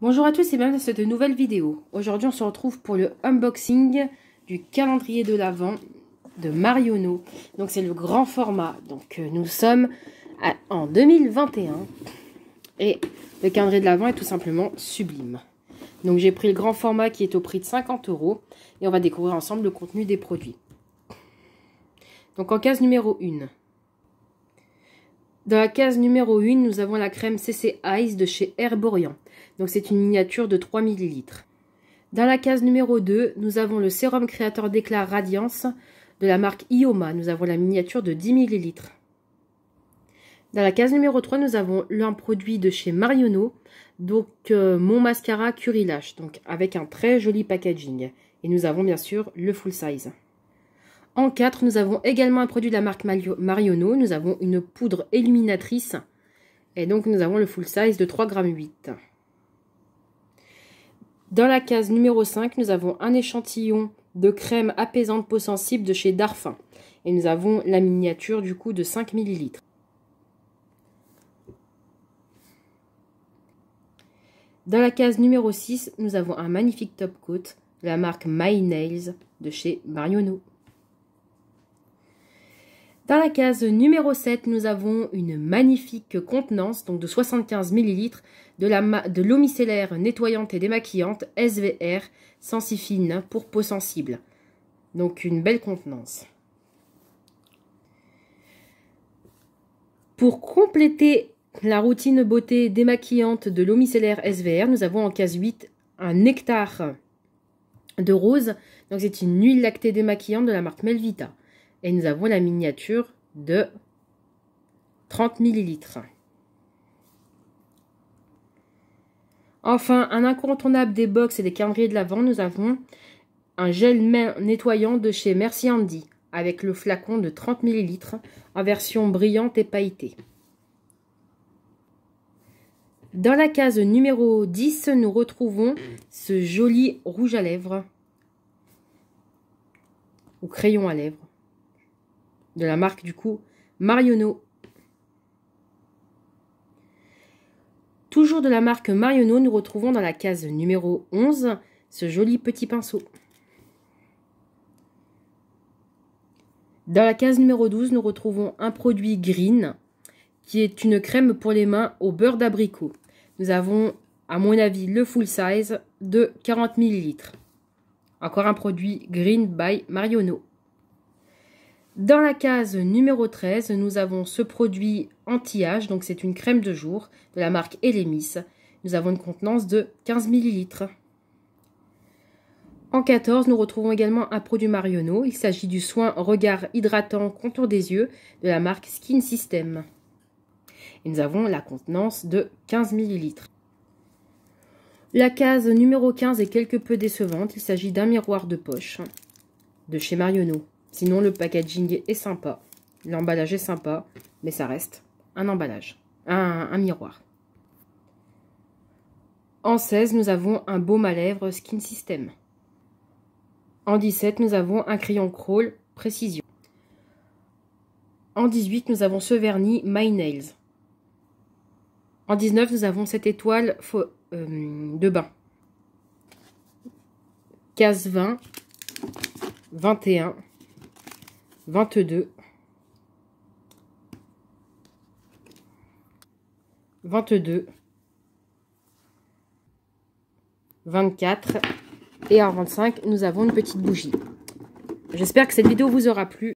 Bonjour à tous et bienvenue dans cette nouvelle vidéo. Aujourd'hui on se retrouve pour le unboxing du calendrier de l'Avent de Mariono. Donc c'est le grand format. Donc euh, nous sommes en 2021 et le calendrier de l'Avent est tout simplement sublime. Donc j'ai pris le grand format qui est au prix de 50 euros et on va découvrir ensemble le contenu des produits. Donc en case numéro 1, dans la case numéro 1, nous avons la crème CC Ice de chez Herborian. Donc c'est une miniature de 3 ml. Dans la case numéro 2, nous avons le sérum créateur d'éclat Radiance de la marque Ioma. Nous avons la miniature de 10 ml. Dans la case numéro 3, nous avons l'un produit de chez Mariono, donc euh, mon mascara Curilash, donc avec un très joli packaging. Et nous avons bien sûr le full size. En 4, nous avons également un produit de la marque Mariono. Nous avons une poudre éliminatrice Et donc, nous avons le full size de 3,8 g. Dans la case numéro 5, nous avons un échantillon de crème apaisante peau sensible de chez Darphin. Et nous avons la miniature du coup de 5 ml. Dans la case numéro 6, nous avons un magnifique top coat de la marque My Nails de chez Mariono. Dans la case numéro 7, nous avons une magnifique contenance donc de 75 ml de l'eau micellaire nettoyante et démaquillante SVR Sensifine pour peau sensible. Donc une belle contenance. Pour compléter la routine beauté démaquillante de l'eau micellaire SVR, nous avons en case 8 un nectar de rose. Donc c'est une huile lactée démaquillante de la marque Melvita. Et nous avons la miniature de 30 ml. Enfin, un incontournable des box et des calendriers de l'avant, nous avons un gel main nettoyant de chez Merci Andy avec le flacon de 30 ml en version brillante et pailletée. Dans la case numéro 10, nous retrouvons ce joli rouge à lèvres ou crayon à lèvres de la marque du coup Mariono. Toujours de la marque Mariono, nous retrouvons dans la case numéro 11 ce joli petit pinceau. Dans la case numéro 12, nous retrouvons un produit green qui est une crème pour les mains au beurre d'abricot. Nous avons, à mon avis, le full size de 40 ml. Encore un produit green by Mariono. Dans la case numéro 13, nous avons ce produit anti-âge, donc c'est une crème de jour de la marque Elemis. Nous avons une contenance de 15 ml. En 14, nous retrouvons également un produit Marionneau. Il s'agit du soin regard hydratant contour des yeux de la marque Skin System. Et nous avons la contenance de 15 ml. La case numéro 15 est quelque peu décevante. Il s'agit d'un miroir de poche de chez Marionneau. Sinon, le packaging est sympa. L'emballage est sympa, mais ça reste un emballage, un, miroir. En 16, nous avons un baume à lèvres Skin System. En 17, nous avons un crayon crawl Précision. En 18, nous avons ce vernis My Nails. En 19, nous avons cette étoile euh, de bain. Case 20, 21, 22, 22, 24 et en 25, nous avons une petite bougie. J'espère que cette vidéo vous aura plu.